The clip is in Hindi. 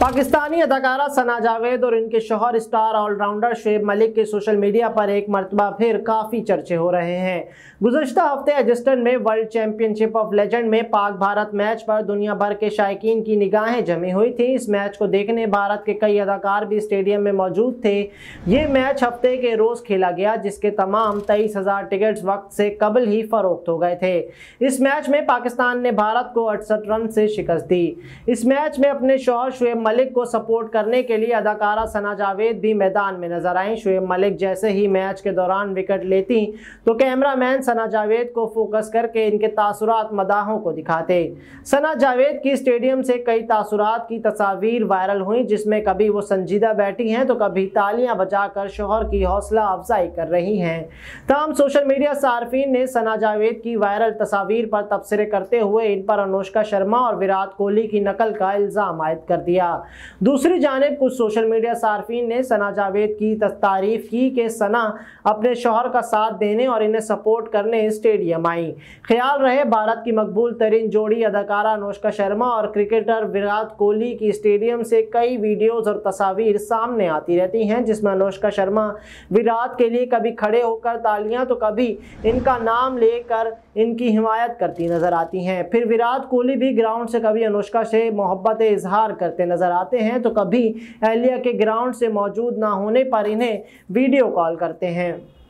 पाकिस्तानी अदाकारा सना जावेद और इनके शोहर स्टार ऑलराउंडर शेब मलिक के सोशल मीडिया पर एक मरतबा फिर काफ़ी चर्चे हो रहे हैं गुजशत हफ्ते एजस्टन में वर्ल्ड चैंपियनशिप ऑफ लेजेंड में पाक भारत मैच पर दुनिया भर के शायकीन की निगाहें जमी हुई थी इस मैच को देखने भारत के कई अदाकार भी स्टेडियम में मौजूद थे ये मैच हफ्ते के रोज़ खेला गया जिसके तमाम तेईस हज़ार टिकट वक्त से कबल ही फरोख्त हो गए थे इस मैच में पाकिस्तान ने भारत को अड़सठ रन से शिकस्त दी इस मैच में अपने शोहर शुएब मलिक को सपोर्ट करने के लिए अदाकारा सना जावेद भी मैदान में नजर आई शुएब मलिक जैसे ही मैच के दौरान विकेट लेती तो कैमरामैन सना जावेद को फोकस करके इनके तासुरात मदाहों को दिखाते सना जावेद की स्टेडियम से कई तासुरात की तस्वीर वायरल हुई जिसमें कभी वो संजीदा बैठी हैं तो कभी तालियां बजा कर शोहर की हौसला अफजाई कर रही हैं तमाम सोशल मीडिया सार्फिन ने सना जावेद की वायरल तस्वीर पर तबसरे करते हुए इन पर अनुष्का शर्मा और विराट कोहली की नकल का इल्ज़ाम आयद कर दिया दूसरी जानब कुछ सोशल मीडिया सार्फिन ने सना जावेद की तारीफ की कि सना अपने शोहर का साथ देने और इन्हें सपोर्ट करने स्टेडियम आई ख्याल रहे भारत की मकबूल तरीन जोड़ी अदाकारा अनुष्का शर्मा और क्रिकेटर विराट कोहली की स्टेडियम से कई वीडियोज़ और तस्वीर सामने आती रहती हैं जिसमें अनुष्का शर्मा विराट के लिए कभी खड़े होकर तालियां तो कभी इनका नाम लेकर इनकी हिमायत करती नज़र आती हैं फिर विराट कोहली भी ग्राउंड से कभी अनुष्का से मोहब्बत इजहार करते नज़र नज़र आते हैं तो कभी एहलिया के ग्राउंड से मौजूद ना होने पर इन्हें वीडियो कॉल करते हैं